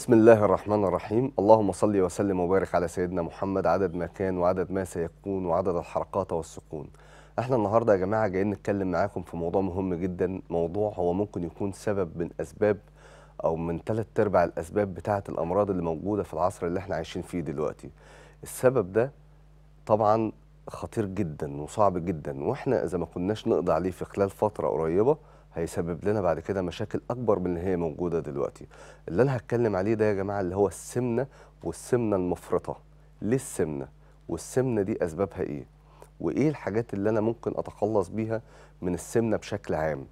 بسم الله الرحمن الرحيم اللهم صل وسلم وبارك على سيدنا محمد عدد ما كان وعدد ما سيكون وعدد الحركات والسكون احنا النهارده يا جماعه جايين نتكلم معاكم في موضوع مهم جدا موضوع هو ممكن يكون سبب من اسباب او من ثلاث ارباع الاسباب بتاعه الامراض اللي موجوده في العصر اللي احنا عايشين فيه دلوقتي السبب ده طبعا خطير جدا وصعب جدا واحنا اذا ما كناش نقضي عليه في خلال فتره قريبه هيسبب لنا بعد كده مشاكل اكبر من اللي هي موجوده دلوقتي اللي انا هتكلم عليه ده يا جماعه اللي هو السمنه والسمنه المفرطه ليه السمنه والسمنه دي اسبابها ايه وايه الحاجات اللي انا ممكن اتخلص بيها من السمنه بشكل عام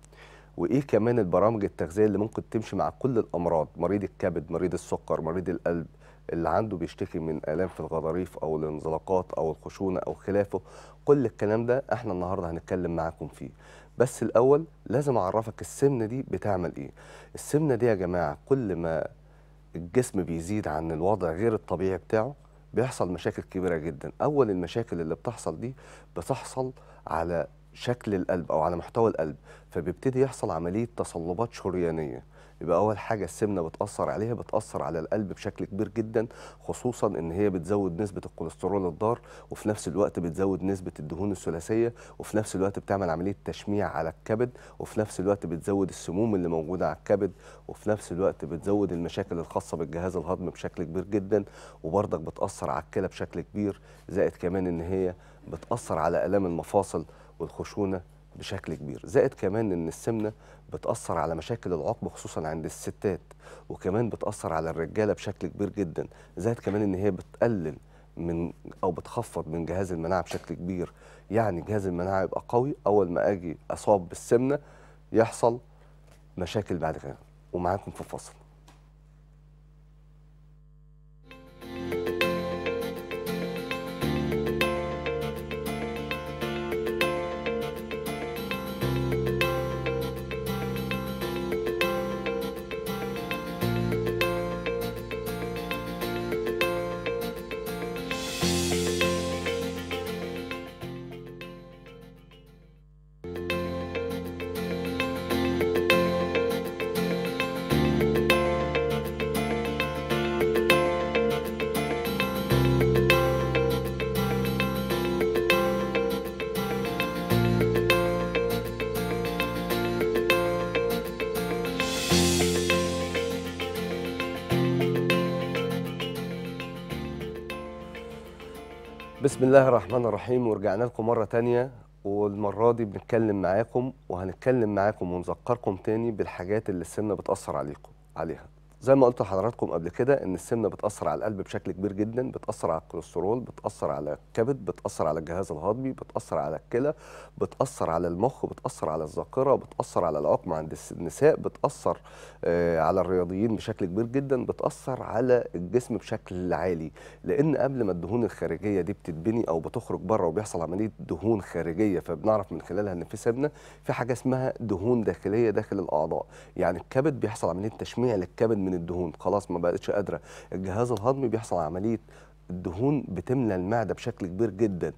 وايه كمان البرامج التغذيه اللي ممكن تمشي مع كل الامراض مريض الكبد مريض السكر مريض القلب اللي عنده بيشتكي من الام في الغضاريف او الانزلاقات او الخشونه او خلافه كل الكلام ده احنا النهارده هنتكلم معاكم فيه بس الاول لازم اعرفك السمنه دي بتعمل ايه السمنه دي يا جماعه كل ما الجسم بيزيد عن الوضع غير الطبيعي بتاعه بيحصل مشاكل كبيره جدا اول المشاكل اللي بتحصل دي بتحصل على شكل القلب او على محتوى القلب فبيبتدي يحصل عمليه تصلبات شريانيه يبقى اول حاجه السمنه بتاثر عليها بتاثر على القلب بشكل كبير جدا خصوصا ان هي بتزود نسبه الكوليسترول الضار وفي نفس الوقت بتزود نسبه الدهون الثلاثيه وفي نفس الوقت بتعمل عمليه تشميع على الكبد وفي نفس الوقت بتزود السموم اللي موجوده على الكبد وفي نفس الوقت بتزود المشاكل الخاصه بالجهاز الهضمي بشكل كبير جدا وبرضك بتاثر على الكلى بشكل كبير زائد كمان ان هي بتاثر على الام المفاصل والخشونه بشكل كبير زائد كمان ان السمنه بتاثر على مشاكل العقم خصوصا عند الستات وكمان بتاثر على الرجاله بشكل كبير جدا زائد كمان ان هي بتقلل من او بتخفض من جهاز المناعه بشكل كبير يعني جهاز المناعه يبقى قوي اول ما اجي اصاب بالسمنه يحصل مشاكل بعد كده ومعاكم في الفصل الله الرحمن الرحيم ورجعنا لكم مرة تانية والمرة دي بنتكلم معاكم وهنتكلم معاكم ونذكركم تاني بالحاجات اللي السمنة بتأثر عليكم عليها زي ما قلت لحضراتكم قبل كده ان السمنه بتاثر على القلب بشكل كبير جدا بتاثر على الكوليسترول بتاثر على الكبد بتاثر على الجهاز الهضمي بتاثر على الكلى بتاثر على المخ بتاثر على الذاكره بتاثر على العقم عند النساء بتاثر آه على الرياضيين بشكل كبير جدا بتاثر على الجسم بشكل عالي لان قبل ما الدهون الخارجيه دي بتتبني او بتخرج بره وبيحصل عمليه دهون خارجيه فبنعرف من خلالها ان في سمنه في حاجه اسمها دهون داخليه داخل الاعضاء يعني الكبد بيحصل عمليه تشميع للكبد من الدهون خلاص ما بقتش قادره الجهاز الهضمي بيحصل عمليه الدهون بتملى المعده بشكل كبير جدا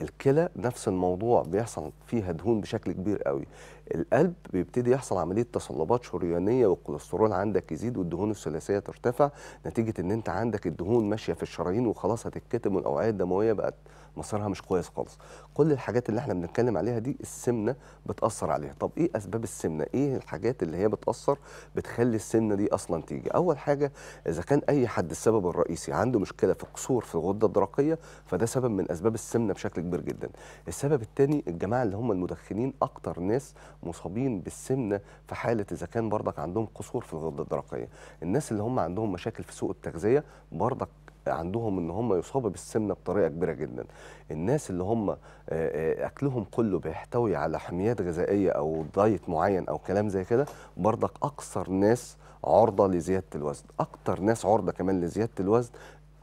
الكلى نفس الموضوع بيحصل فيها دهون بشكل كبير قوي القلب بيبتدي يحصل عمليه تصلبات شريانيه والكوليسترول عندك يزيد والدهون الثلاثيه ترتفع نتيجه ان انت عندك الدهون ماشيه في الشرايين وخلاص هتتكتم والاوعيه الدمويه بقت مصيرها مش كويس خالص كل الحاجات اللي احنا بنتكلم عليها دي السمنه بتاثر عليها طب ايه اسباب السمنه ايه الحاجات اللي هي بتاثر بتخلي السمنه دي اصلا تيجي اول حاجه اذا كان اي حد السبب الرئيسي عنده مشكله في قصور في الغده الدرقيه فده سبب من اسباب السمنه بشكل كبير جدا السبب الثاني الجماعه اللي هم المدخنين اكتر ناس مصابين بالسمنه في حاله اذا كان برضك عندهم قصور في الغده الدرقيه الناس اللي هم عندهم مشاكل في سوء التغذيه برضك عندهم ان هم يصابوا بالسمنه بطريقه كبيره جدا الناس اللي هم آه، آه، اكلهم كله بيحتوي على حميات غذائيه او دايت معين او كلام زي كده برضك اكثر ناس عرضه لزياده الوزن اكتر ناس عرضه كمان لزياده الوزن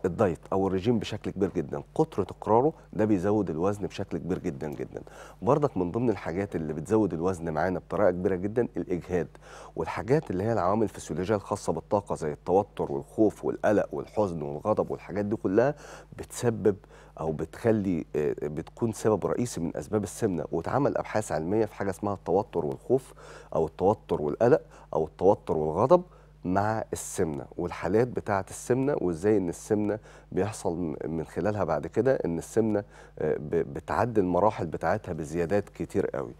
الدايت او الرجيم بشكل كبير جدا كتر تكراره ده بيزود الوزن بشكل كبير جدا جدا برضك من ضمن الحاجات اللي بتزود الوزن معانا بطريقه كبيره جدا الاجهاد والحاجات اللي هي العوامل الفسيولوجيه الخاصه بالطاقه زي التوتر والخوف والقلق والحزن والغضب والحاجات دي كلها بتسبب او بتخلي آه، بتكون سبب رئيسي من اسباب السمنه واتعمل ابحاث علميه في حاجه اسمها التوتر والخوف او التوتر والقلق او التوتر والغضب مع السمنه والحالات بتاعه السمنه وازاي ان السمنه بيحصل من خلالها بعد كده ان السمنه آه، بتعدي المراحل بتاعتها بزيادات كتير قوي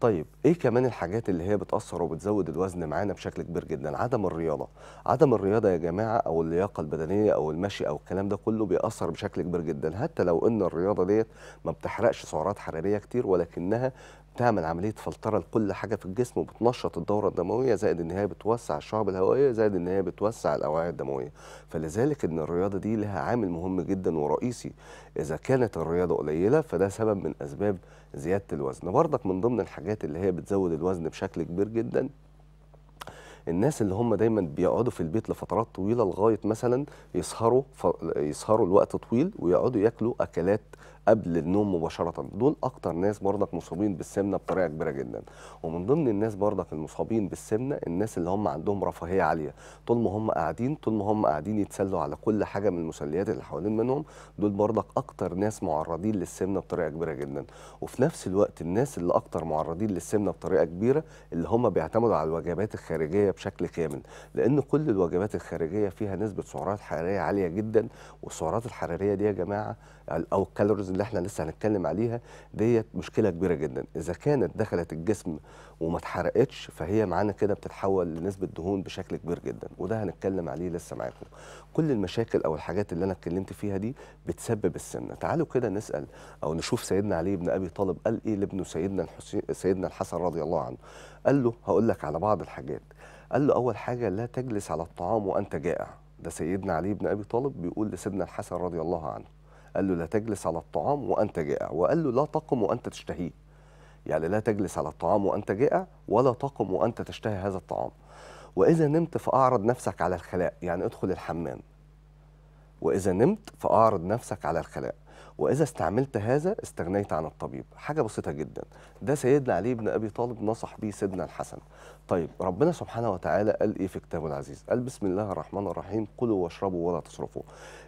طيب ايه كمان الحاجات اللي هي بتاثر وبتزود الوزن معانا بشكل كبير جدا عدم الرياضه عدم الرياضه يا جماعه او اللياقه البدنيه او المشي او الكلام ده كله بيأثر بشكل كبير جدا حتى لو ان الرياضه ديت ما بتحرقش سعرات حراريه كتير ولكنها بتعمل عمليه فلتره لكل حاجه في الجسم وبتنشط الدوره الدمويه زائد ان هي بتوسع الشعب الهوائيه زائد ان هي بتوسع الاوعيه الدمويه فلذلك ان الرياضه دي لها عامل مهم جدا ورئيسي اذا كانت الرياضه قليله فده سبب من اسباب زياده الوزن برضك من ضمن الحاجات اللي هي بتزود الوزن بشكل كبير جدا الناس اللي هم دايما بيقعدوا في البيت لفترات طويله لغايه مثلا يسهروا ف... يسهروا لوقت طويل ويقعدوا ياكلوا اكلات قبل النوم مباشره دول اكتر ناس برضك مصابين بالسمنه بطريقه كبيره جدا ومن ضمن الناس برضك المصابين بالسمنه الناس اللي هم عندهم رفاهيه عاليه طول ما هم قاعدين طول ما هم قاعدين يتسلوا على كل حاجه من المسليات اللي حوالين منهم دول برضك اكتر ناس معرضين للسمنه بطريقه كبيره جدا وفي نفس الوقت الناس اللي اكتر معرضين للسمنه بطريقه كبيره اللي هم بيعتمدوا على الوجبات الخارجيه بشكل كامل لان كل الوجبات الخارجيه فيها نسبه سعرات حراريه عاليه جدا والسعرات الحراريه دي يا جماعه او الكالوريز اللي احنا لسه هنتكلم عليها ديت مشكله كبيره جدا اذا كانت دخلت الجسم وما اتحرقتش فهي معانا كده بتتحول لنسبه دهون بشكل كبير جدا وده هنتكلم عليه لسه معاكم كل المشاكل او الحاجات اللي انا اتكلمت فيها دي بتسبب السمنه تعالوا كده نسال او نشوف سيدنا علي بن ابي طالب قال ايه لابنه سيدنا الحسين سيدنا الحسن رضي الله عنه قال له هقول لك على بعض الحاجات قال له اول حاجه لا تجلس على الطعام وانت جائع ده سيدنا علي بن ابي طالب بيقول لسيدنا الحسن رضي الله عنه قال له لا تجلس على الطعام وأنت جائع وقال له لا تقم وأنت تشتهيه يعني لا تجلس على الطعام وأنت جائع ولا تقم وأنت تشتهي هذا الطعام وإذا نمت فأعرض نفسك على الخلاء يعني ادخل الحمام وإذا نمت فأعرض نفسك على الخلاء واذا استعملت هذا استغنيت عن الطبيب حاجه بسيطه جدا ده سيدنا علي بن ابي طالب نصح به سيدنا الحسن طيب ربنا سبحانه وتعالى قال ايه في كتابه العزيز قال بسم الله الرحمن الرحيم كلوا واشربوا ولا تصرفوا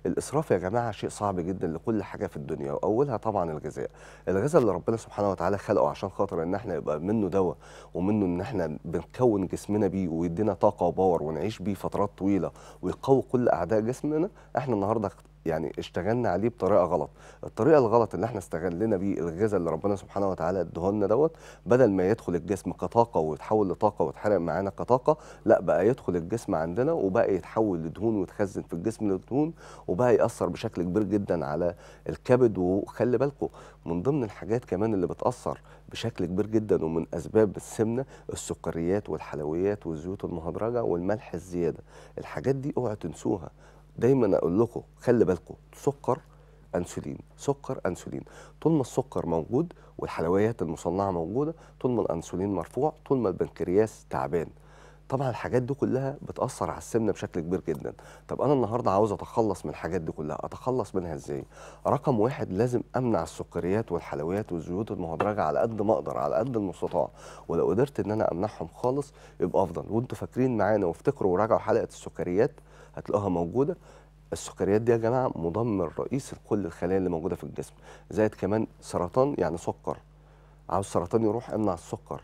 الاسراف يا جماعه شيء صعب جدا لكل حاجه في الدنيا واولها طبعا الغذاء الغذاء اللي ربنا سبحانه وتعالى خلقه عشان خاطر ان احنا يبقى منه دواء ومنه ان احنا بنكون جسمنا بيه ويدينا طاقه وباور ونعيش بيه فترات طويله ويقوي كل اعداء جسمنا احنا النهارده يعني اشتغلنا عليه بطريقه غلط الطريقه الغلط اللي احنا استغلنا بيه الغذاء اللي ربنا سبحانه وتعالى لنا دوت بدل ما يدخل الجسم كطاقه ويتحول لطاقه ويتحرق معانا كطاقه لا بقى يدخل الجسم عندنا وبقى يتحول لدهون ويتخزن في الجسم لدهون وبقى ياثر بشكل كبير جدا على الكبد وخلي بالكم من ضمن الحاجات كمان اللي بتاثر بشكل كبير جدا ومن اسباب السمنه السكريات والحلويات والزيوت المهدرجه والملح الزياده الحاجات دي اوعى تنسوها دايما اقول لكم خلي بالكم سكر انسولين سكر انسولين طول ما السكر موجود والحلويات المصنعه موجوده طول ما الانسولين مرفوع طول ما البنكرياس تعبان طبعا الحاجات دي كلها بتاثر على السمنه بشكل كبير جدا طب انا النهارده عاوز اتخلص من الحاجات دي كلها اتخلص منها ازاي رقم واحد لازم امنع السكريات والحلويات والزيوت المهدرجه على قد ما اقدر على قد المستطاع ولو قدرت ان انا امنعهم خالص يبقى افضل وانتوا فاكرين معانا وافتكروا وراجعوا حلقه السكريات هتلاقوها موجوده السكريات دي يا جماعه مدمر رئيسي لكل الخلايا اللي موجوده في الجسم زائد كمان سرطان يعني سكر عاوز سرطان يروح امنع السكر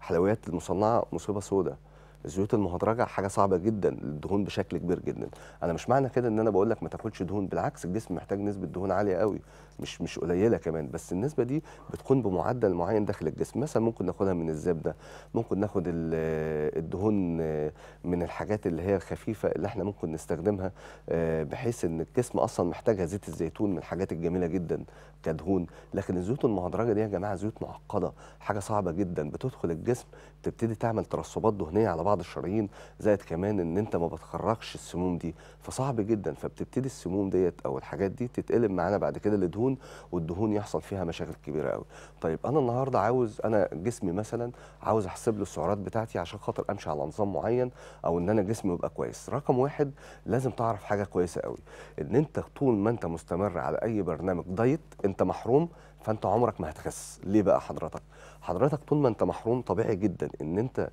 حلويات المصنعه مصيبه سوداء الزيوت المهدرجه حاجه صعبه جدا للدهون بشكل كبير جدا انا مش معنى كده ان انا بقول لك ما تاكلش دهون بالعكس الجسم محتاج نسبه دهون عاليه قوي مش مش قليله كمان بس النسبه دي بتكون بمعدل معين داخل الجسم مثلا ممكن ناخدها من الزبده ممكن ناخد الدهون آه، من الحاجات اللي هي الخفيفه اللي احنا ممكن نستخدمها آه، بحيث ان الجسم اصلا محتاجها زيت الزيتون من الحاجات الجميله جدا كدهون لكن الزيوت المهدرجه دي يا جماعه زيوت معقده حاجه صعبه جدا بتدخل الجسم تبتدي تعمل ترسبات دهنيه على بعض الشرايين زائد كمان ان انت ما بتخرجش السموم دي فصعب جدا فبتبتدي السموم ديت او الحاجات دي تتقلب معانا بعد كده لدهون الدهون والدهون يحصل فيها مشاكل كبيره قوي طيب انا النهارده عاوز انا جسمي مثلا عاوز احسب له السعرات بتاعتي عشان خاطر امشي على نظام معين او ان انا جسمي يبقى كويس رقم واحد لازم تعرف حاجه كويسه قوي ان انت طول ما انت مستمر على اي برنامج دايت انت محروم فانت عمرك ما هتخس ليه بقى حضرتك حضرتك طول ما انت محروم طبيعي جدا ان انت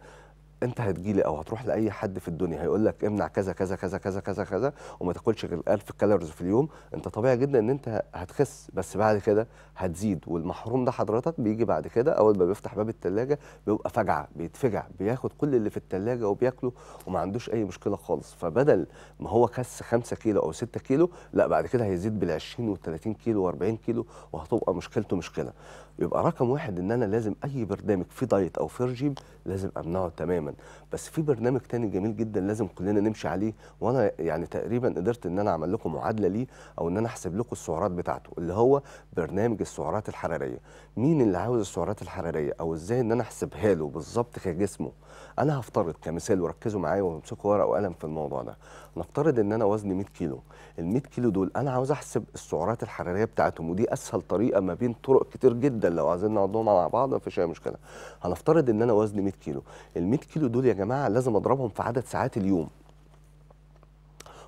انت هتجيلي او هتروح لاي حد في الدنيا هيقول لك امنع كذا كذا كذا كذا كذا كذا وما تاكلش غير 1000 كالوريز في اليوم انت طبيعي جدا ان انت هتخس بس بعد كده هتزيد والمحروم ده حضرتك بيجي بعد كده اول ما بيفتح باب الثلاجه بيبقى فجعه بيتفجع بياخد كل اللي في الثلاجه وبياكله وما عندوش اي مشكله خالص فبدل ما هو خس 5 كيلو او 6 كيلو لا بعد كده هيزيد بال 20 وال30 كيلو و40 كيلو وهتبقى مشكلته مشكله يبقى رقم واحد ان انا لازم اي برنامج في دايت او في رجيم لازم امنعه تماما بس في برنامج تاني جميل جدا لازم كلنا نمشي عليه وانا يعني تقريبا قدرت ان انا اعمل لكم معادله ليه او ان انا احسب لكم السعرات بتاعته اللي هو برنامج السعرات الحراريه مين اللي عاوز السعرات الحراريه او ازاي ان انا احسبها له بالظبط كجسمه انا هفترض كمثال وركزوا معايا وامسكوا ورقه وقلم في الموضوع ده نفترض ان انا وزني 100 كيلو ال 100 كيلو دول انا عاوز احسب السعرات الحراريه بتاعتهم ودي اسهل طريقه ما بين طرق كتير جدا لو عايزين نقعدهم مع بعض مفيش اي مشكله هنفترض ان انا وزني 100 كيلو ال 100 كيلو الكيلو دول يا جماعه لازم اضربهم في عدد ساعات اليوم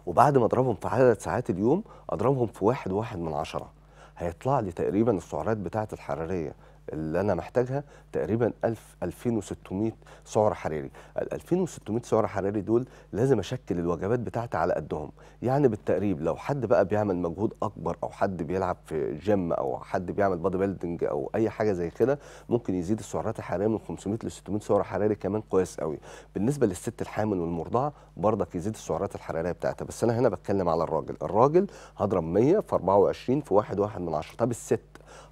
وبعد ما اضربهم في عدد ساعات اليوم اضربهم في واحد واحد من عشرة هيطلع لي تقريبا السعرات بتاعت الحراريه اللي انا محتاجها تقريبا 1000 2600 سعر حراري ال 2600 سعر حراري دول لازم اشكل الوجبات بتاعتي على قدهم يعني بالتقريب لو حد بقى بيعمل مجهود اكبر او حد بيلعب في جيم او حد بيعمل بادي بيلدنج او اي حاجه زي كده ممكن يزيد السعرات الحراريه من 500 ل 600 سعر حراري كمان كويس قوي بالنسبه للست الحامل والمرضعه برضك يزيد السعرات الحراريه بتاعتها بس انا هنا بتكلم على الراجل الراجل هضرب 100 في 24 في 1.1 من 10 طب الست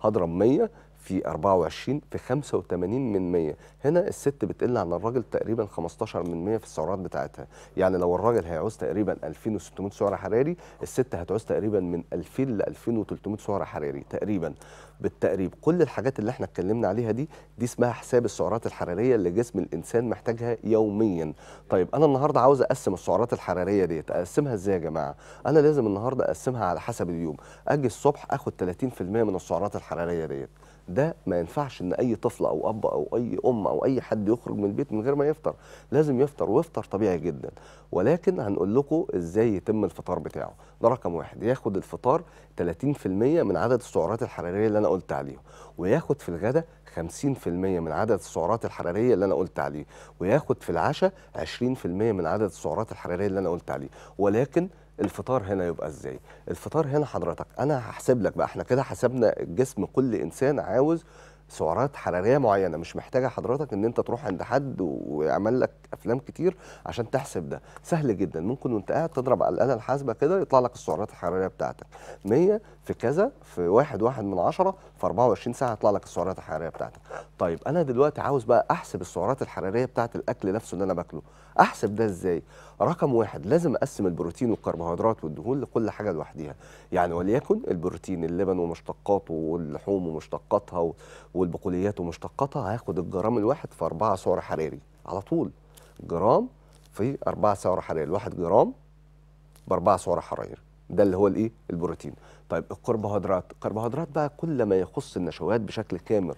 هضرب 100 في 24 في 85 من 100 هنا الست بتقل عن الراجل تقريبا 15 من 100 في السعرات بتاعتها يعني لو الراجل هيعوز تقريبا 2600 سعره حراري الست هتعوز تقريبا من 2000 ل 2300 سعره حراري تقريبا بالتقريب كل الحاجات اللي احنا اتكلمنا عليها دي دي اسمها حساب السعرات الحراريه اللي جسم الانسان محتاجها يوميا طيب انا النهارده عاوز اقسم السعرات الحراريه ديت اقسمها ازاي يا جماعه انا لازم النهارده اقسمها على حسب اليوم اجي الصبح اخد 30% من السعرات الحراريه ديت ده ما ينفعش ان اي طفل او اب او اي ام او اي حد يخرج من البيت من غير ما يفطر لازم يفطر ويفطر طبيعي جدا ولكن هنقول لكم ازاي يتم الفطار بتاعه ده رقم واحد ياخد الفطار 30% من عدد السعرات الحراريه اللي انا قلت عليه وياخد في الغداء 50% من عدد السعرات الحراريه اللي انا قلت عليه وياخد في العشاء 20% من عدد السعرات الحراريه اللي انا قلت عليه ولكن الفطار هنا يبقى ازاي الفطار هنا حضرتك انا هحسب لك بقى احنا كده حسبنا جسم كل انسان عاوز سعرات حراريه معينه مش محتاجه حضرتك ان انت تروح عند حد ويعمل لك افلام كتير عشان تحسب ده سهل جدا ممكن وانت قاعد تضرب على الاله الحاسبه كده يطلع لك السعرات الحراريه بتاعتك 100 في كذا في واحد واحد من عشرة في 24 ساعه يطلع لك السعرات الحراريه بتاعتك طيب انا دلوقتي عاوز بقى احسب السعرات الحراريه بتاعت الاكل نفسه اللي انا باكله احسب ده ازاي رقم واحد لازم اقسم البروتين والكربوهيدرات والدهون لكل حاجه لوحديها يعني وليكن البروتين اللبن ومشتقاته واللحوم ومشتقاتها والبقوليات ومشتقاتها هاخد الجرام الواحد في اربعه سعر حراري على طول جرام في اربعه سعر حراري الواحد جرام باربعه سعر حراري ده اللي هو الايه البروتين طيب الكربوهيدرات الكربوهيدرات بقى كل ما يخص النشويات بشكل كامل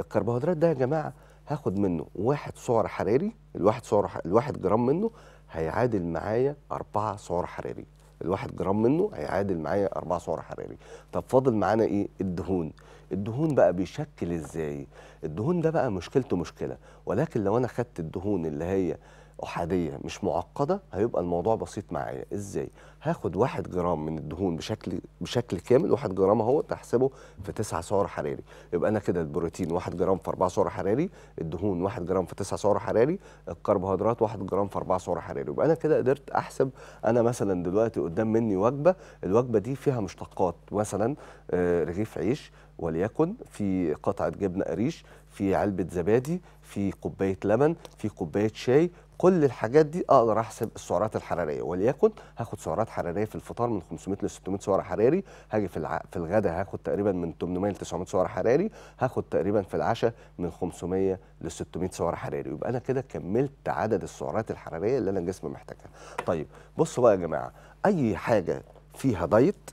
الكربوهيدرات ده يا جماعه هاخد منه واحد سعر حراري الواحد سعر ح... الواحد جرام منه هيعادل معايا 4 سعر حراري الواحد جرام منه هيعادل معايا 4 سعر حراري طب فاضل معانا ايه الدهون الدهون بقى بيشكل ازاي الدهون ده بقى مشكلته مشكله ولكن لو انا خدت الدهون اللي هي احاديه مش معقده هيبقى الموضوع بسيط معايا ازاي هاخد 1 جرام من الدهون بشكل بشكل كامل 1 جرام اهو تحسبه في 9 سعر حراري يبقى انا كده البروتين 1 جرام في 4 سعر حراري الدهون 1 جرام في 9 سعر حراري الكربوهيدرات 1 جرام في 4 سعر حراري يبقى انا كده قدرت احسب انا مثلا دلوقتي قدام مني وجبه الوجبه دي فيها مشتقات مثلا آه، رغيف عيش وليكن في قطعه جبنه قريش في علبه زبادي في كوبايه لبن في كوبايه شاي كل الحاجات دي اقدر احسب السعرات الحراريه وليكن هاخد سعرات حراريه في الفطار من 500 ل 600 سعر حراري هاجي في الع... في الغداء هاخد تقريبا من 800 ل 900 سعر حراري هاخد تقريبا في العشاء من 500 ل 600 سعر حراري يبقى انا كده كملت عدد السعرات الحراريه اللي انا جسمي محتاجها طيب بصوا بقى يا جماعه اي حاجه فيها دايت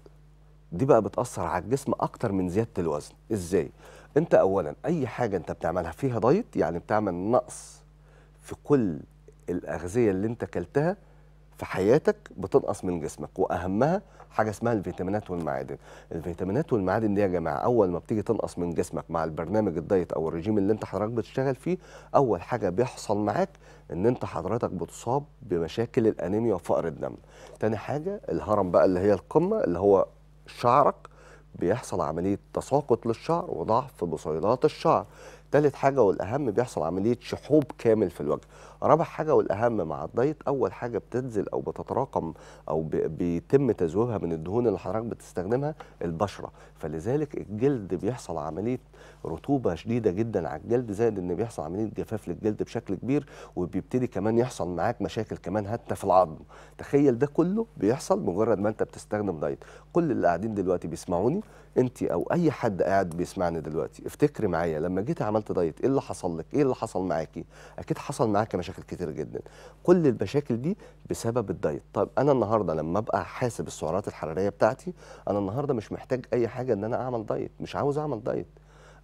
دي بقى بتاثر على الجسم اكتر من زياده الوزن ازاي انت اولا اي حاجه انت بتعملها فيها دايت يعني بتعمل نقص في كل الاغذيه اللي انت اكلتها في حياتك بتنقص من جسمك واهمها حاجه اسمها الفيتامينات والمعادن الفيتامينات والمعادن دي يا جماعه اول ما بتيجي تنقص من جسمك مع البرنامج الدايت او الرجيم اللي انت حضرتك بتشتغل فيه اول حاجه بيحصل معاك ان انت حضرتك بتصاب بمشاكل الانيميا وفقر الدم تاني حاجه الهرم بقى اللي هي القمه اللي هو شعرك بيحصل عمليه تساقط للشعر وضعف بصيلات الشعر تالت حاجه والاهم بيحصل عمليه شحوب كامل في الوجه رابع حاجه والاهم مع الدايت اول حاجه بتنزل او بتتراكم او بيتم تذويبها من الدهون اللي حضرتك بتستخدمها البشره فلذلك الجلد بيحصل عمليه رطوبه شديده جدا على الجلد زائد ان بيحصل عمليه جفاف للجلد بشكل كبير وبيبتدي كمان يحصل معاك مشاكل كمان حتى في العظم تخيل ده كله بيحصل مجرد ما انت بتستخدم دايت كل اللي قاعدين دلوقتي بيسمعوني انت او اي حد قاعد بيسمعني دلوقتي افتكري معايا لما جيت عملت دايت ايه اللي حصل لك ايه اللي حصل معاكي اكيد حصل معاكي مشاكل مشاكل كتير جدا كل المشاكل دي بسبب الدايت طب انا النهارده لما ابقى حاسب السعرات الحراريه بتاعتي انا النهارده مش محتاج اي حاجه ان انا اعمل دايت مش عاوز اعمل دايت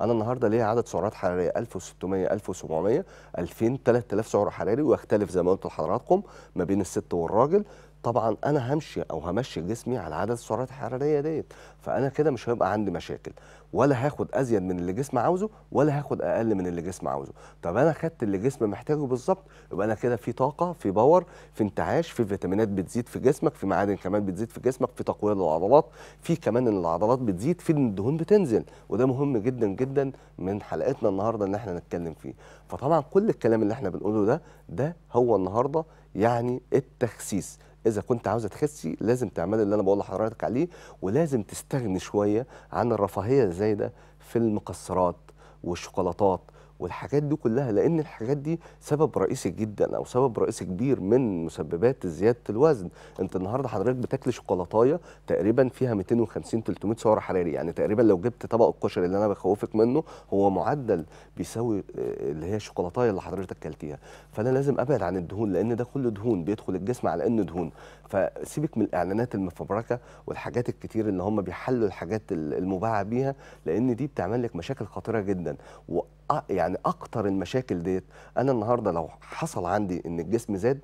انا النهارده ليا عدد سعرات حراريه 1600 1700 2000 3000 سعر حراري واختلف زي ما قلت لحضراتكم ما بين الست والراجل طبعا انا همشي او همشي جسمي على عدد السعرات الحراريه ديت فانا كده مش هيبقى عندي مشاكل ولا هاخد ازيد من اللي جسمي عاوزه ولا هاخد اقل من اللي جسمي عاوزه طب انا خدت اللي جسمي محتاجه بالظبط يبقى انا كده في طاقه في باور في انتعاش في فيتامينات بتزيد في جسمك في معادن كمان بتزيد في جسمك في تقويه للعضلات في كمان ان العضلات بتزيد في الدهون بتنزل وده مهم جدا جدا من حلقتنا النهارده ان احنا نتكلم فيه فطبعا كل الكلام اللي احنا بنقوله ده ده هو النهارده يعني التخسيس اذا كنت عاوزه تخسي لازم تعملي اللي انا بقول لحضرتك عليه ولازم تستغني شويه عن الرفاهيه الزايده في المكسرات والشوكولاتات والحاجات دي كلها لان الحاجات دي سبب رئيسي جدا او سبب رئيسي كبير من مسببات زياده الوزن انت النهارده حضرتك بتاكل شوكولاتايه تقريبا فيها 250 300 سعر حراري يعني تقريبا لو جبت طبق الكشري اللي انا بخوفك منه هو معدل بيساوي آه، اللي هي الشوكولاتايه اللي حضرتك كلتيها فانا لازم ابعد عن الدهون لان ده كله دهون بيدخل الجسم على انه دهون فسيبك من الاعلانات المفبركه والحاجات الكتير اللي هم بيحلوا الحاجات المباعه بيها لان دي بتعمل لك مشاكل خطيره جدا يعني اكتر المشاكل ديت انا النهارده لو حصل عندي ان الجسم زاد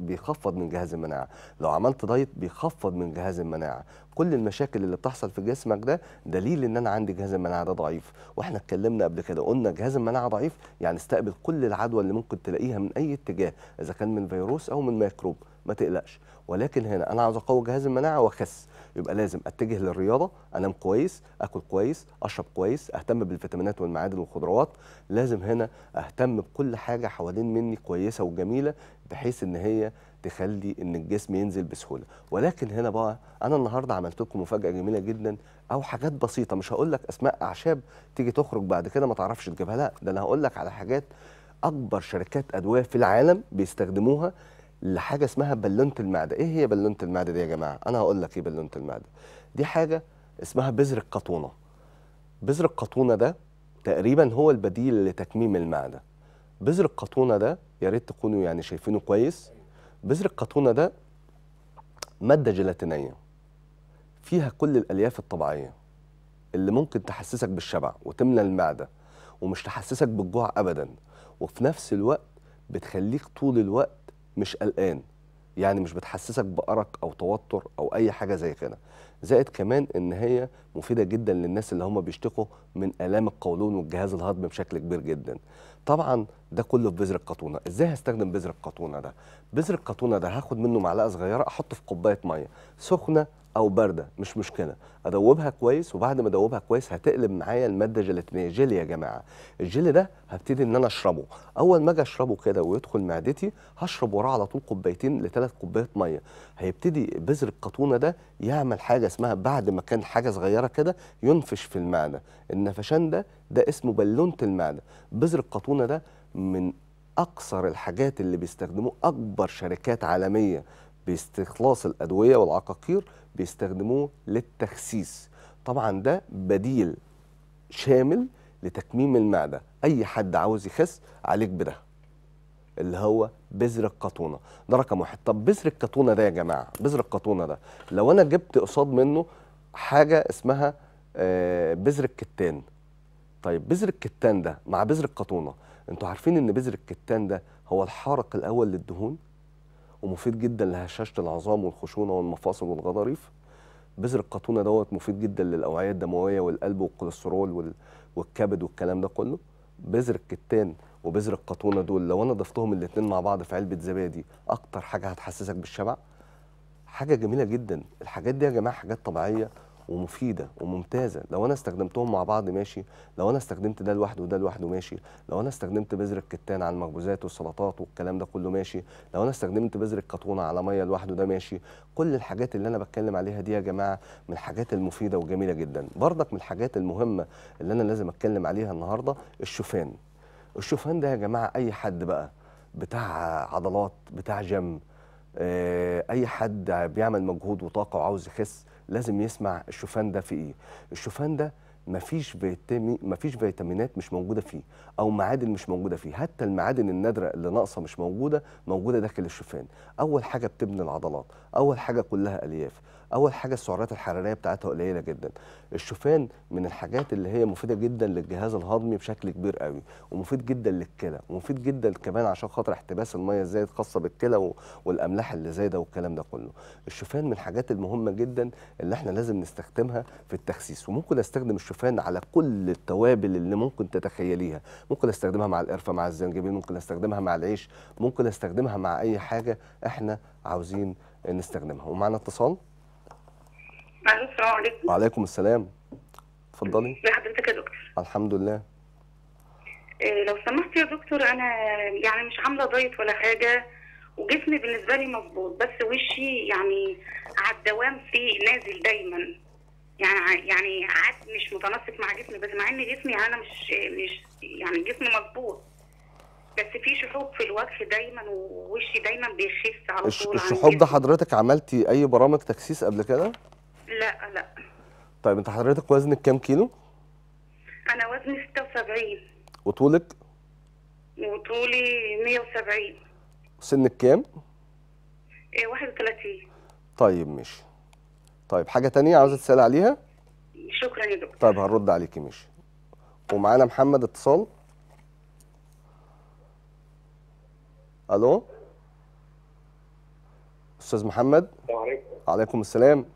بيخفض من جهاز المناعه لو عملت دايت بيخفض من جهاز المناعه كل المشاكل اللي بتحصل في جسمك ده دليل ان انا عندي جهاز المناعه ده ضعيف واحنا اتكلمنا قبل كده قلنا جهاز المناعه ضعيف يعني استقبل كل العدوى اللي ممكن تلاقيها من اي اتجاه اذا كان من فيروس او من ميكروب ما تقلقش ولكن هنا انا عاوز اقوي جهاز المناعه واخس يبقى لازم اتجه للرياضه انام كويس اكل كويس اشرب كويس اهتم بالفيتامينات والمعادن والخضروات لازم هنا اهتم بكل حاجه حوالين مني كويسه وجميله بحيث ان هي تخلي ان الجسم ينزل بسهوله ولكن هنا بقى انا النهارده عملت لكم مفاجاه جميله جدا او حاجات بسيطه مش هقول لك اسماء اعشاب تيجي تخرج بعد كده ما تعرفش تجيبها لا ده انا هقول لك على حاجات اكبر شركات ادويه في العالم بيستخدموها لحاجه اسمها بالونه المعده ايه هي بالونه المعده دي يا جماعه انا هقول لك ايه بالونه المعده دي حاجه اسمها بذر القطونه بذر القطونه ده تقريبا هو البديل لتكميم المعده بذر القطونه ده يا ريت تكونوا يعني شايفينه كويس بذر القطونه ده ماده جيلاتينيه فيها كل الالياف الطبيعيه اللي ممكن تحسسك بالشبع وتملى المعده ومش تحسسك بالجوع ابدا وفي نفس الوقت بتخليك طول الوقت مش قلقان يعني مش بتحسسك بأرق أو توتر أو أي حاجة زي كده زائد كمان إن هي مفيدة جدا للناس اللي هم بيشتكوا من آلام القولون والجهاز الهضمي بشكل كبير جدا طبعا ده كله في بذر القطونه ازاي هستخدم بذر القطونه ده بذر القطونه ده هاخد منه معلقه صغيره احطه في كوبايه ميه سخنه او بارده مش مشكله ادوبها كويس وبعد ما ادوبها كويس هتقلب معايا الماده جيلاتينيه جيل يا جماعه الجيل ده هبتدي ان انا اشربه اول ما اجي اشربه كده ويدخل معدتي هشرب وراه على طول كوبايتين لثلاث كوبايات ميه هيبتدي بذر القطونه ده يعمل حاجه اسمها بعد ما كان حاجه صغيره كده ينفش في المعده النفشان ده ده اسمه بالونه المعده بذر القطونه ده من اكثر الحاجات اللي بيستخدموه اكبر شركات عالميه باستخلاص الادويه والعقاقير بيستخدموه للتخسيس طبعا ده بديل شامل لتكميم المعده اي حد عاوز يخس عليك بده اللي هو بذر القطونه ده رقم واحد طب بذر القطونه ده يا جماعه بذر القطونه ده لو انا جبت قصاد منه حاجه اسمها آه، بذر الكتان طيب بذر الكتان ده مع بذر القطونه انتوا عارفين ان بذر الكتان ده هو الحارق الاول للدهون ومفيد جدا لهشاشه العظام والخشونه والمفاصل والغضاريف بذر القطونه دوت مفيد جدا للاوعيه الدمويه والقلب والكوليسترول والكبد والكلام ده كله بذر الكتان وبذر القطونه دول لو انا ضفتهم الاثنين مع بعض في علبه زبادي اكتر حاجه هتحسسك بالشبع حاجه جميله جدا الحاجات دي يا جماعه حاجات طبيعيه ومفيده وممتازه لو انا استخدمتهم مع بعض ماشي لو انا استخدمت ده لوحده وده لوحده ماشي لو انا استخدمت بذر الكتان على المخبوزات والسلطات والكلام ده كله ماشي لو انا استخدمت بذر الكتونه على ميه لوحده ده ماشي كل الحاجات اللي انا بتكلم عليها دي يا جماعه من الحاجات المفيده وجميله جدا برضك من الحاجات المهمه اللي انا لازم اتكلم عليها النهارده الشوفان الشوفان ده يا جماعه اي حد بقى بتاع عضلات بتاع جيم آه، اي حد بيعمل مجهود وطاقه وعاوز يخس لازم يسمع الشوفان ده في ايه الشوفان ده مفيش مفيش فيتامينات مش موجوده فيه او معادن مش موجوده فيه حتى المعادن النادره اللي ناقصه مش موجوده موجوده داخل الشوفان اول حاجه بتبني العضلات اول حاجه كلها الياف اول حاجه السعرات الحراريه بتاعتها قليله جدا الشوفان من الحاجات اللي هي مفيده جدا للجهاز الهضمي بشكل كبير قوي ومفيد جدا للكلى ومفيد جدا كمان عشان خاطر احتباس الميه الزايد خاصه بالكلى والاملاح اللي زايده والكلام ده كله الشوفان من الحاجات المهمه جدا اللي احنا لازم نستخدمها في التخسيس وممكن استخدم الشوفان على كل التوابل اللي ممكن تتخيليها ممكن استخدمها مع القرفه مع الزنجبيل ممكن استخدمها مع العيش ممكن استخدمها مع اي حاجه احنا عاوزين نستخدمها ومعنا اتصال الو السلام عليكم وعليكم السلام اتفضلي حضرتك يا دكتور الحمد لله إيه، لو سمحت يا دكتور انا يعني مش عامله دايت ولا حاجه وجسمي بالنسبه لي مظبوط بس وشي يعني على الدوام فيه نازل دايما يعني يعني عاد مش متناسق مع جسمي بس مع ان جسمي انا مش مش يعني جسمي مظبوط بس في شحوب في الوجه دايما ووشي دايما بيخس على طول الشحوب ده حضرتك عملتي اي برامج تخسيس قبل كده؟ لا لا طيب انت حضرتك وزنك كام كيلو؟ انا وزني 76 وطولك؟ وطولي 170 وسنك كام؟ ايه 31 طيب ماشي طيب حاجه تانية عاوزه تسال عليها؟ شكرا يا دكتور طيب هنرد عليكي ماشي ومعانا محمد اتصال الو استاذ محمد وعليكم. عليكم السلام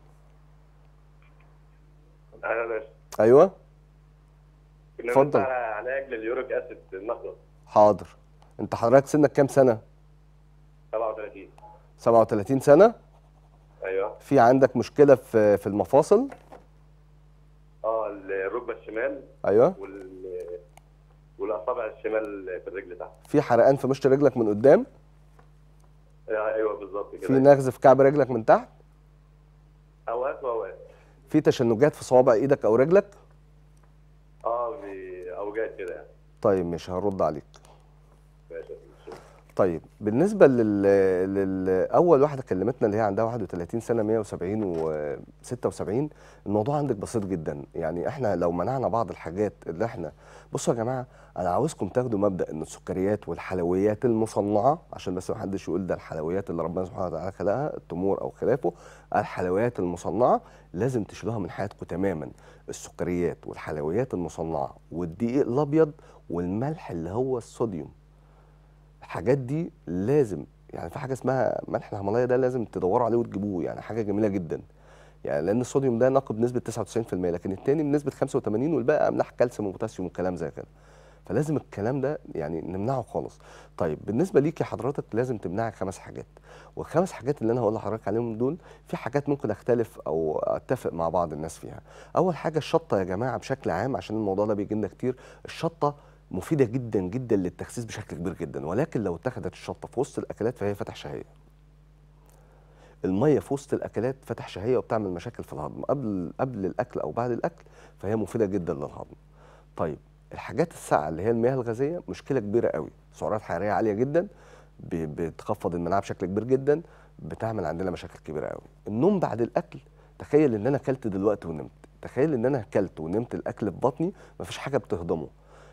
ايوه يا باشا ايوه اتفضل علاج لليوريك اسيد المخلط حاضر انت حضرتك سنك كام سنه 37 37 سنه ايوه في عندك مشكله في في المفاصل اه الركبه الشمال ايوه وال والاصابع الشمال في الرجل تحت في حرقان في مشط رجلك من قدام آه، ايوه بالظبط كده في نغز في كعب رجلك من تحت اوقات واوقات في تشنجات في صوابع ايدك او رجلك؟ اه في اوجاع كده يعني طيب مش هرد عليك طيب بالنسبه لل... للاول واحده كلمتنا اللي هي عندها 31 سنه 170 و76 الموضوع عندك بسيط جدا يعني احنا لو منعنا بعض الحاجات اللي احنا بصوا يا جماعه انا عاوزكم تاخدوا مبدا ان السكريات والحلويات المصنعه عشان بس ما حدش يقول ده الحلويات اللي ربنا سبحانه وتعالى خلقها التمور او خلافه الحلويات المصنعه لازم تشيلوها من حياتكم تماما السكريات والحلويات المصنعه والدقيق الابيض والملح اللي هو الصوديوم الحاجات دي لازم يعني في حاجه اسمها ملح الهيمالايا ده لازم تدوروا عليه وتجيبوه يعني حاجه جميله جدا يعني لان الصوديوم ده نقي بنسبه 99% لكن الثاني بنسبه 85 والباقي املاح كالسيوم وبوتاسيوم وكلام زي كده فلازم الكلام ده يعني نمنعه خالص طيب بالنسبه ليكي حضرتك لازم تمنعي خمس حاجات والخمس حاجات اللي انا هقول لحضرتك عليهم دول في حاجات ممكن اختلف او اتفق مع بعض الناس فيها اول حاجه الشطه يا جماعه بشكل عام عشان الموضوع ده بيجي لنا كتير الشطه مفيده جدا جدا للتخسيس بشكل كبير جدا ولكن لو اتخذت الشطه في وسط الاكلات فهي فتح شهيه الميه في وسط الاكلات فتح شهيه وبتعمل مشاكل في الهضم قبل قبل الاكل او بعد الاكل فهي مفيده جدا للهضم طيب الحاجات الساقعه اللي هي المياه الغازيه مشكله كبيره قوي سعرات حراريه عاليه جدا بتخفض المناعه بشكل كبير جدا بتعمل عندنا مشاكل كبيره قوي النوم بعد الاكل تخيل ان انا اكلت دلوقتي ونمت تخيل ان انا اكلت ونمت الاكل في بطني مفيش حاجه بتهضمه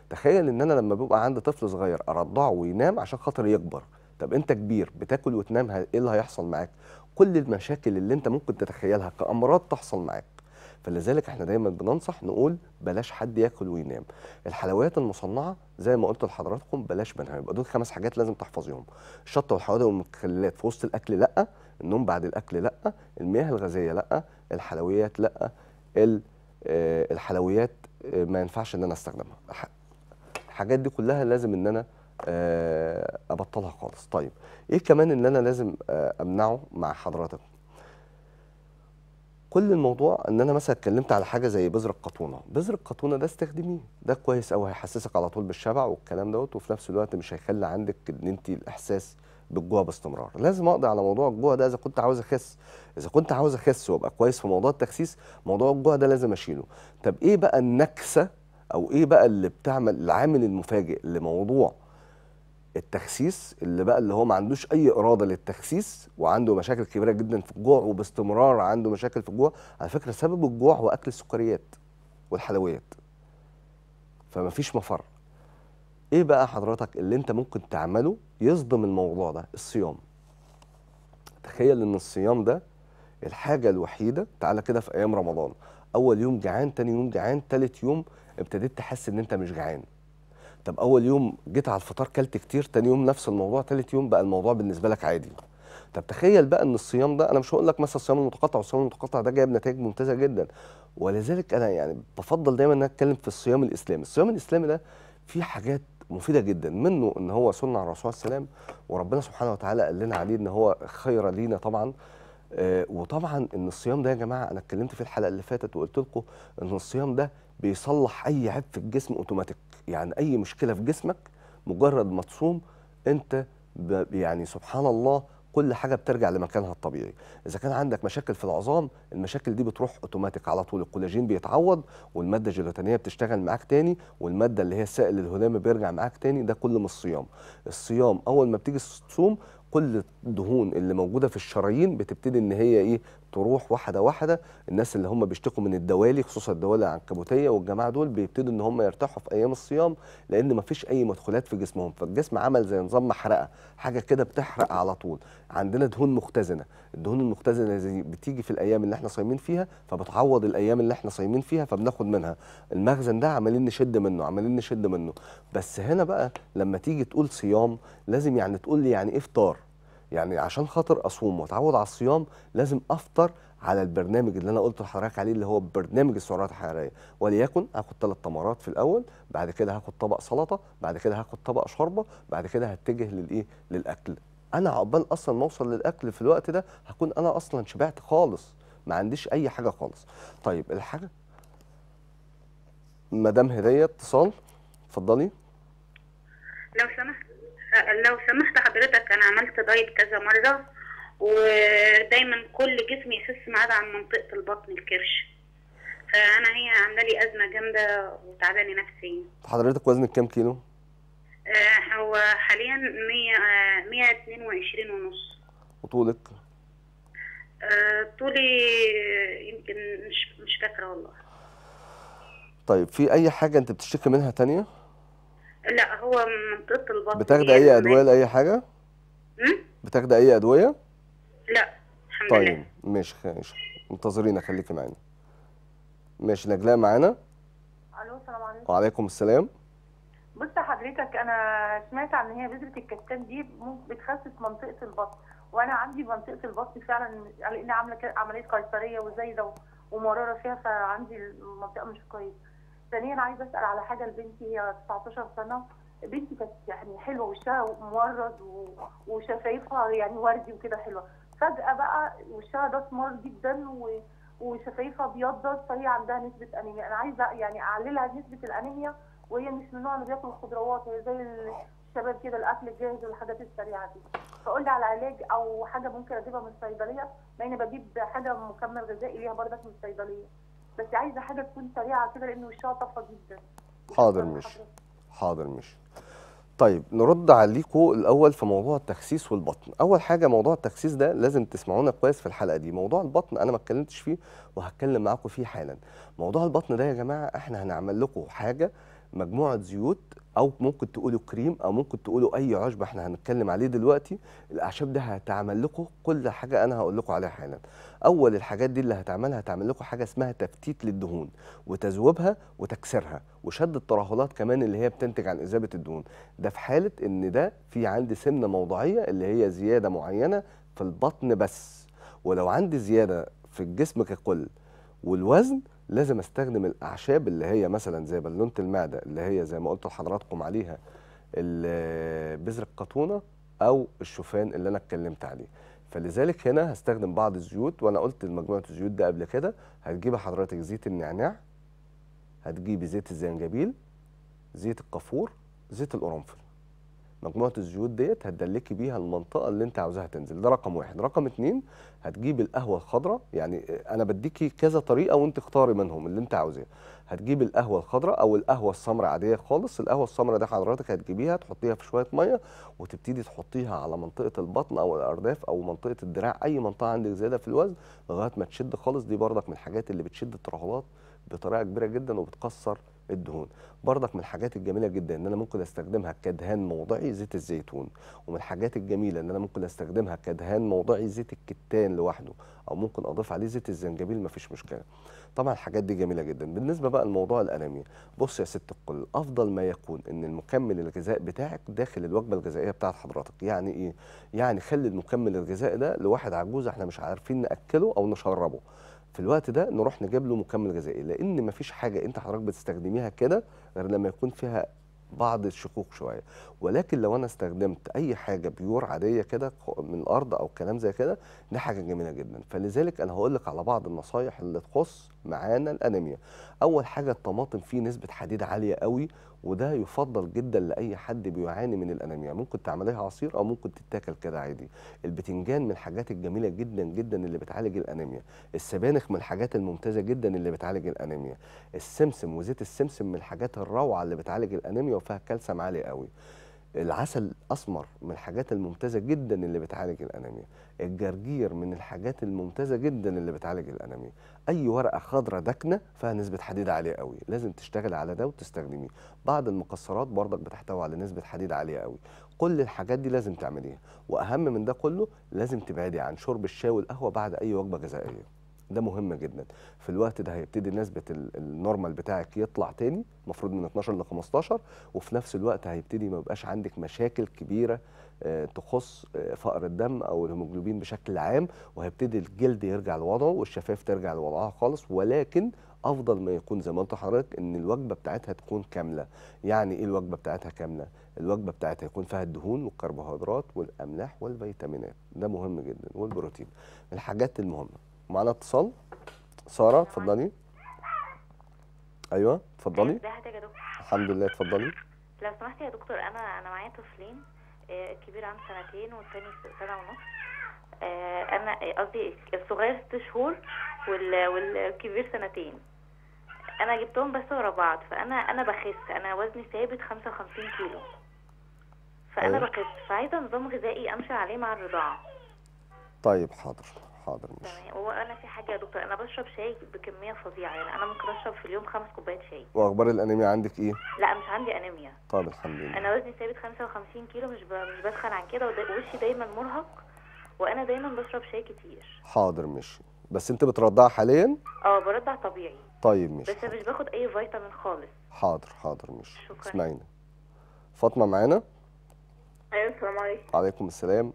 تخيل ان انا لما بيبقى عندي طفل صغير ارضعه وينام عشان خاطر يكبر طب انت كبير بتاكل وتنام ايه اللي هيحصل معاك كل المشاكل اللي انت ممكن تتخيلها كامراض تحصل معاك فلذلك احنا دايما بننصح نقول بلاش حد ياكل وينام الحلويات المصنعه زي ما قلت لحضراتكم بلاش منها يبقى دول خمس حاجات لازم تحفظيهم الشطه والحوادق والمخللات في وسط الاكل لا النوم بعد الاكل لا المياه الغازيه لا الحلويات لا آه، الحلويات آه، ما ينفعش ان انا استخدمها الحاجات دي كلها لازم ان انا آه، ابطلها خالص طيب ايه كمان اللي انا لازم آه، امنعه مع حضرتك كل الموضوع ان انا مثلا اتكلمت على حاجه زي بذر القطونه بذر القطونه ده استخدميه ده كويس قوي هيحسسك على طول بالشبع والكلام دوت وفي نفس الوقت مش هيخلي عندك ان انت الاحساس بالجوع باستمرار لازم اقضي على موضوع الجوع ده اذا كنت عاوز اخس اذا كنت عاوز اخس وابقى كويس في موضوع التخسيس موضوع الجوع ده لازم اشيله طب ايه بقى النكسه او ايه بقى اللي بتعمل العامل المفاجئ لموضوع التخسيس اللي بقى اللي هو ما عندوش اي اراده للتخسيس وعنده مشاكل كبيره جدا في الجوع وباستمرار عنده مشاكل في الجوع على فكره سبب الجوع هو اكل السكريات والحلويات فما فيش مفر ايه بقى حضرتك اللي انت ممكن تعمله يصدم الموضوع ده الصيام تخيل ان الصيام ده الحاجه الوحيده تعالى كده في ايام رمضان اول يوم جعان تاني يوم جعان تالت يوم ابتديت تحس ان انت مش جعان طب اول يوم جيت على الفطار كلت كتير تاني يوم نفس الموضوع تالت يوم بقى الموضوع بالنسبه لك عادي طب تخيل بقى ان الصيام ده انا مش هقول لك مثلا الصيام المتقطع والصيام المتقطع ده جايب نتائج ممتازه جدا ولذلك انا يعني بفضل دايما ان اتكلم في الصيام الاسلامي الصيام الاسلامي ده فيه حاجات مفيده جدا منه ان هو سنه على الرسول السلام وربنا سبحانه وتعالى قال لنا عليه ان هو خير لينا طبعا آه، وطبعا ان الصيام ده يا جماعه انا اتكلمت في الحلقه اللي فاتت وقلت لكم ان الصيام ده بيصلح اي عيب في الجسم اوتوماتيك يعني اي مشكله في جسمك مجرد ما تصوم انت يعني سبحان الله كل حاجه بترجع لمكانها الطبيعي اذا كان عندك مشاكل في العظام المشاكل دي بتروح اوتوماتيك على طول الكولاجين بيتعوض والماده الجيلاتينيه بتشتغل معاك تاني والماده اللي هي السائل الهلامي بيرجع معاك تاني ده كل من الصيام الصيام اول ما بتيجي تصوم كل الدهون اللي موجوده في الشرايين بتبتدي ان هي ايه تروح واحده واحده الناس اللي هم بيشتكوا من الدوالي خصوصا الدوالي العنكبوتيه والجماعه دول بيبتدوا ان هم يرتاحوا في ايام الصيام لان ما فيش اي مدخلات في جسمهم فالجسم عمل زي نظام محرقه حاجه كده بتحرق على طول عندنا دهون مختزنه الدهون المختزنه زي بتيجي في الايام اللي احنا صايمين فيها فبتعوض الايام اللي احنا صايمين فيها فبناخد منها المخزن ده عمالين نشد منه عمالين نشد منه بس هنا بقى لما تيجي تقول صيام لازم يعني تقول لي يعني ايه فطار يعني عشان خاطر اصوم واتعود على الصيام لازم افطر على البرنامج اللي انا قلت لحضرتك عليه اللي هو برنامج السعرات الحراريه وليكن هاخد ثلاث تمرات في الاول بعد كده هاخد طبق سلطه بعد كده هاخد طبق شوربه بعد كده هتجه للايه للاكل انا عقبال اصلا ما اوصل للاكل في الوقت ده هكون انا اصلا شبعت خالص ما عنديش اي حاجه خالص طيب الحاجه مدام هديه اتصال اتفضلي لو سمحت لو سمحت حضرتك انا عملت دايت كذا مره ودايما كل جسمي يحس ما عدا عن منطقه البطن الكرش فانا هي عامله لي ازمه جامده وتعبانه نفسيا حضرتك وزنك كام كيلو آه، هو حاليا 122 آه، ونص وطولك آه، طولي يمكن مش مش فاكره والله طيب في اي حاجه انت بتشتكي منها تانية لا هو منطقه البطن بتاخدي يعني اي ادويه لاي حاجه؟ بتاخدي اي ادويه؟ لا الحمد طيب. لله طيب ماشي خلاص انتظرينا خليكي معانا ماشي نجلاء معانا الو السلام عليكم وعليكم السلام بص حضرتك انا سمعت عن ان هي بذره الكتان دي بتخسس منطقه البطن وانا عندي منطقه البطن فعلا لان عامله عمليه قيصريه وزايده ومراره فيها فعندي المنطقه مش كويسه ثانيا عايزه اسال على حاجه لبنتي هي 19 سنه بنتي كانت يعني حلوه وشها مورد وشفايفها يعني وردي وكده حلوه فجاه بقى وشها ده اسمر جدا و... وشفايفها ابيضت فهي عندها نسبه انيميا انا عايزه يعني اعللها نسبه الانيميا وهي مش من النوع اللي بياكل الخضروات هي زي الشباب كده الاكل الجاهز والحاجات السريعه دي فقول لي على علاج او حاجه ممكن اجيبها من الصيدليه انا بجيب حاجه مكمل غذائي ليها برضك من الصيدليه بس عايزه حاجه تكون سريعه كده لان وشها طفى جدا حاضر يعني مش حاضر مش طيب نرد عليكم الاول في موضوع التخسيس والبطن اول حاجه موضوع التخسيس ده لازم تسمعونا كويس في الحلقه دي موضوع البطن انا ما اتكلمتش فيه وهتكلم معاكم فيه حالا موضوع البطن ده يا جماعه احنا هنعمل لكم حاجه مجموعه زيوت او ممكن تقولوا كريم او ممكن تقولوا اي عشب احنا هنتكلم عليه دلوقتي الاعشاب دي هتعمل لكم كل حاجه انا هقول لكم عليها حالا اول الحاجات دي اللي هتعملها هتعمل لكم حاجه اسمها تفتيت للدهون وتذوبها وتكسيرها وشد الترهلات كمان اللي هي بتنتج عن اذابه الدهون ده في حاله ان ده في عندي سمنه موضعيه اللي هي زياده معينه في البطن بس ولو عندي زياده في الجسم ككل والوزن لازم استخدم الاعشاب اللي هي مثلا زي بالونه المعده اللي هي زي ما قلت لحضراتكم عليها بذر القطونه او الشوفان اللي انا اتكلمت عليه فلذلك هنا هستخدم بعض الزيوت وانا قلت مجموعه الزيوت ده قبل كده هتجيبي حضرتك زيت النعناع هتجيبي زيت الزنجبيل زيت القافور زيت القرنفل مجموعه الزيوت ديت هتدلكي بيها المنطقه اللي انت عاوزاها تنزل ده رقم واحد رقم اتنين هتجيب القهوه الخضراء يعني انا بديكي كذا طريقه وانت اختاري منهم اللي انت عاوزاه هتجيب القهوه الخضراء او القهوه السمراء عاديه خالص القهوه السمراء دي حضرتك هتجيبيها تحطيها في شويه ميه وتبتدي تحطيها على منطقه البطن او الارداف او منطقه الدراع اي منطقه عندك زياده في الوزن لغايه ما تشد خالص دي برضك من الحاجات اللي بتشد الترهلات بطريقه كبيره جدا وبتكسر الدهون برضك من الحاجات الجميله جدا ان انا ممكن استخدمها كدهان موضعي زيت الزيتون ومن الحاجات الجميله ان انا ممكن استخدمها كدهان موضعي زيت الكتان لوحده او ممكن اضيف عليه زيت الزنجبيل مفيش مشكله طبعا الحاجات دي جميله جدا بالنسبه بقى لموضوع الاناميل بص يا ست الكل افضل ما يكون ان المكمل الغذائي بتاعك داخل الوجبه الغذائيه بتاعت حضرتك يعني ايه يعني خلي المكمل الغذائي ده لواحد عجوز احنا مش عارفين ناكله او نشربه في الوقت ده نروح نجيب له مكمل غذائي لان مفيش حاجه انت حضرتك بتستخدميها كده غير لما يكون فيها بعض الشكوك شويه ولكن لو انا استخدمت اي حاجه بيور عاديه كده من الارض او كلام زي كده دي حاجه جميله جدا فلذلك انا هقول لك على بعض النصايح اللي تخص معانا الانيميا اول حاجه الطماطم فيه نسبه حديد عاليه قوي وده يفضل جدا لاي حد بيعاني من الانيميا ممكن تعمليها عصير او ممكن تتاكل كده عادي البتنجان من الحاجات الجميله جدا جدا اللي بتعالج الانيميا السبانخ من الحاجات الممتازه جدا اللي بتعالج الانيميا السمسم وزيت السمسم من الحاجات الروعه اللي بتعالج الانيميا وفيها كالسيوم عالي قوي العسل اسمر من الحاجات الممتازه جدا اللي بتعالج الانيميا الجرجير من الحاجات الممتازه جدا اللي بتعالج الانيميا اي ورقه خضراء داكنه فيها نسبه حديد عاليه قوي لازم تشتغل على ده وتستخدميه بعض المكسرات برضك بتحتوي على نسبه حديد عاليه قوي كل الحاجات دي لازم تعمليها واهم من ده كله لازم تبعدي عن شرب الشاي والقهوه بعد اي وجبه غذائيه ده مهم جدا في الوقت ده هيبتدي نسبه النورمال بتاعك يطلع تاني المفروض من 12 ل 15 وفي نفس الوقت هيبتدي ما يبقاش عندك مشاكل كبيره آه، تخص آه، فقر الدم او الهيموجلوبين بشكل عام وهيبتدي الجلد يرجع لوضعه والشفاف ترجع لوضعها خالص ولكن افضل ما يكون زي ما انت حضرتك ان الوجبه بتاعتها تكون كامله يعني ايه الوجبه بتاعتها كامله الوجبه بتاعتها يكون فيها الدهون والكربوهيدرات والاملاح والفيتامينات ده مهم جدا والبروتين الحاجات المهمه معانا اتصال ساره اتفضلي ايوه اتفضلي الحمد لله اتفضلي لو سمحتي يا دكتور انا انا معايا طفلين آه، الكبير عنده سنتين والثاني سنه ونص آه، انا قصدي الصغير ست شهور والكبير سنتين انا جبتهم بس ورا بعض فانا انا بخس انا وزني ثابت 55 كيلو فانا أيوة. بخس فعايزه نظام غذائي امشي عليه مع الرضاعه طيب حاضر حاضر ماشي تمام وانا في حاجه يا دكتور انا بشرب شاي بكميه فظيعه يعني انا ممكن اشرب في اليوم خمس كوبايات شاي واخبار الانيميا عندك ايه؟ لا مش عندي انيميا طب الحمد لله انا وزني ثابت 55 كيلو مش ب... مش بتخن عن كده ووشي دايما مرهق وانا دايما بشرب شاي كتير حاضر ماشي بس انت بترضعي حاليا؟ اه برضع طبيعي طيب ماشي بس مش باخد اي فيتامين خالص حاضر حاضر ماشي شكرا اسمعينا فاطمه معانا ايوه السلام عليكم وعليكم السلام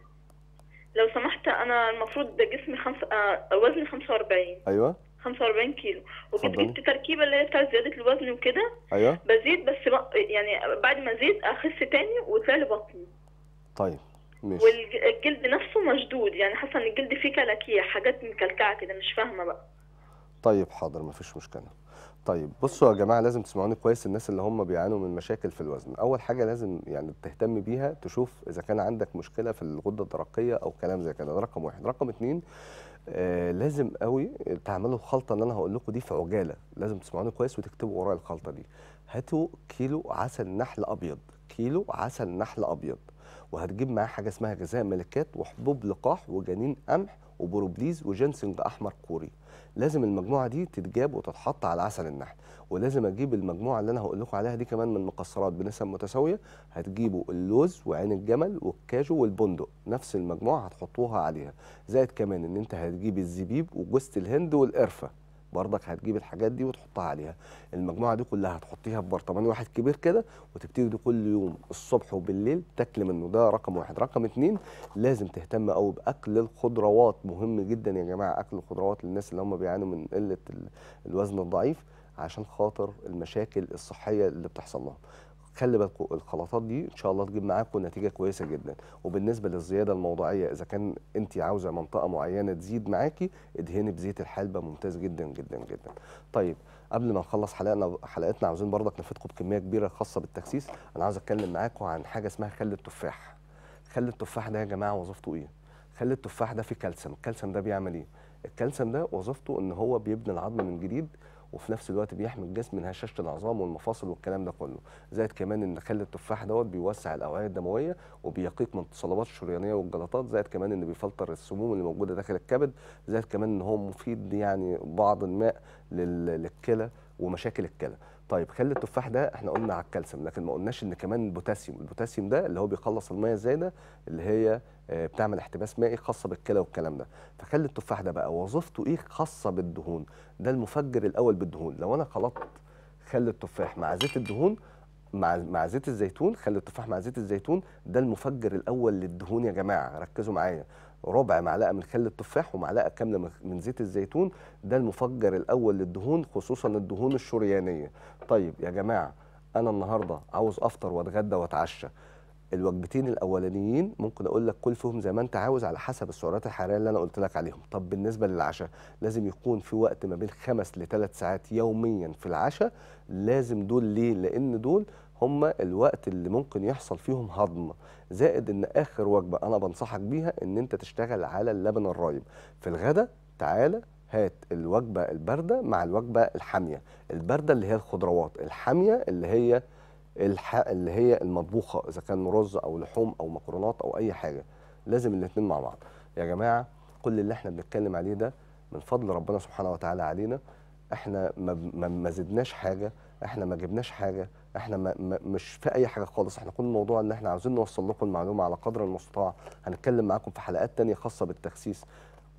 لو سمحت انا المفروض جسمي خمس... آه وزني 45 ايوه 45 كيلو وجبت جبت تركيبه اللي هي بتاعت زياده الوزن وكده ايوه بزيد بس بق... يعني بعد ما ازيد اخس تاني وطلع لي بطني طيب ماشي والجلد نفسه مشدود يعني حاسه ان الجلد فيه كلاكيع حاجات مكلكعه كده مش فاهمه بقى طيب حاضر مفيش مشكله طيب بصوا يا جماعه لازم تسمعوني كويس الناس اللي هم بيعانوا من مشاكل في الوزن اول حاجه لازم يعني تهتم بيها تشوف اذا كان عندك مشكله في الغده الدرقيه او كلام زي كده ده رقم واحد رقم اتنين آه لازم قوي تعملوا الخلطه اللي انا هقول لكم دي في عجاله لازم تسمعوني كويس وتكتبوا ورايا الخلطه دي هاتوا كيلو عسل نحل ابيض كيلو عسل نحل ابيض وهتجيب معاه حاجه اسمها غذاء ملكات وحبوب لقاح وجنين قمح وبروبليز وجنسنج احمر كوري لازم المجموعه دي تتجاب وتتحط على عسل النحل ولازم اجيب المجموعه اللي انا هقول لكم عليها دي كمان من المكسرات بنسب متساويه هتجيبوا اللوز وعين الجمل والكاجو والبندق نفس المجموعه هتحطوها عليها زائد كمان ان انت هتجيب الزبيب وجوزة الهند والقرفه برضك هتجيب الحاجات دي وتحطها عليها المجموعه دي كلها هتحطيها في برطمان واحد كبير كده وتبتدي دي كل يوم الصبح وبالليل تاكل منه ده رقم واحد رقم اتنين لازم تهتم قوي باكل الخضروات مهم جدا يا جماعه اكل الخضروات للناس اللي هم بيعانوا من قله الوزن الضعيف عشان خاطر المشاكل الصحيه اللي بتحصل لهم خلي بالكم الخلطات دي ان شاء الله تجيب معاكم نتيجه كويسه جدا وبالنسبه للزياده الموضعيه اذا كان انت عاوزه منطقه معينه تزيد معاكي ادهني بزيت الحلبه ممتاز جدا جدا جدا طيب قبل ما نخلص حلقنا حلقتنا عاوزين برضك نفيدكم بكميه كبيره خاصه بالتخسيس انا عاوز اتكلم معاكم عن حاجه اسمها خل التفاح خل التفاح ده يا جماعه وظيفته ايه خل التفاح ده فيه كالسيوم الكالسيوم ده بيعمل ايه الكالسيوم ده وظيفته ان هو بيبني العظم من جديد وفي نفس الوقت بيحمي الجسم من هشاشه العظام والمفاصل والكلام ده كله زائد كمان ان خل التفاح دوت بيوسع الاوعيه الدمويه وبيقيك من التصلبات الشريانيه والجلطات زائد كمان ان بيفلتر السموم اللي موجوده داخل الكبد زائد كمان ان هو مفيد يعني بعض الماء للكلى ومشاكل الكلى طيب خل التفاح ده احنا قلنا على الكالسيوم لكن ما قلناش ان كمان البوتاسيوم البوتاسيوم ده اللي هو بيخلص الميه الزايده اللي هي آه، بتعمل احتباس مائي خاصه بالكلى والكلام ده فخل التفاح ده بقى وظيفته ايه خاصه بالدهون ده المفجر الاول بالدهون لو انا خلطت خل التفاح مع زيت الدهون مع مع زيت الزيتون خل التفاح مع زيت الزيتون ده المفجر الاول للدهون يا جماعه ركزوا معايا ربع معلقه من خل التفاح ومعلقه كامله من زيت الزيتون ده المفجر الاول للدهون خصوصا الدهون الشريانيه طيب يا جماعه انا النهارده عاوز افطر واتغدى واتعشى الوجبتين الاولانيين ممكن اقول لك كل فيهم زي ما انت عاوز على حسب السعرات الحراريه اللي انا قلت لك عليهم طب بالنسبه للعشاء لازم يكون في وقت ما بين خمس لثلاث ساعات يوميا في العشاء لازم دول ليه لان دول هم الوقت اللي ممكن يحصل فيهم هضم زائد ان اخر وجبه انا بنصحك بيها ان انت تشتغل على اللبن الرايب في الغداء تعالى هات الوجبه البارده مع الوجبه الحاميه البارده اللي هي الخضروات الحاميه اللي هي الح... اللي هي المطبوخه اذا كان رز او لحوم او مكرونات او اي حاجه لازم الاثنين مع بعض يا جماعه كل اللي احنا بنتكلم عليه ده من فضل ربنا سبحانه وتعالى علينا احنا ما, ما زدناش حاجه احنا ما جبناش حاجه احنا ما مش في اي حاجه خالص احنا كل الموضوع ان احنا عاوزين نوصل لكم المعلومه على قدر المستطاع هنتكلم معاكم في حلقات تانية خاصه بالتخسيس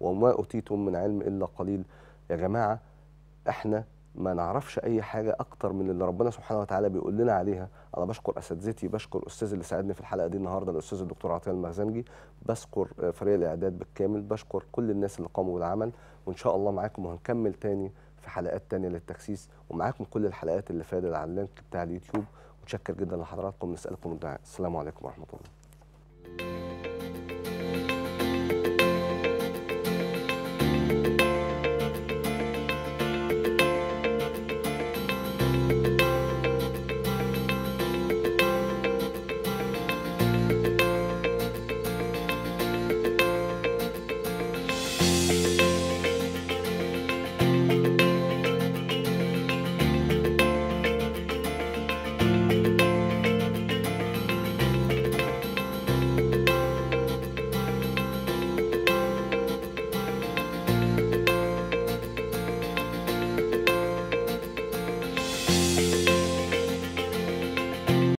وما اوتيتم من علم الا قليل يا جماعه احنا ما نعرفش اي حاجه اكتر من اللي ربنا سبحانه وتعالى بيقول لنا عليها انا بشكر اساتذتي بشكر الاستاذ اللي ساعدني في الحلقه دي النهارده الاستاذ الدكتور عطيه المخزنجي بشكر آه، فريق الاعداد بالكامل بشكر كل الناس اللي قاموا بالعمل وان شاء الله معاكم وهنكمل تاني في حلقات تانية للتخسيس ومعاكم كل الحلقات اللي فاتت على اللينك بتاع اليوتيوب متشكر جدا لحضراتكم نسألكم الدعاء السلام عليكم ورحمة الله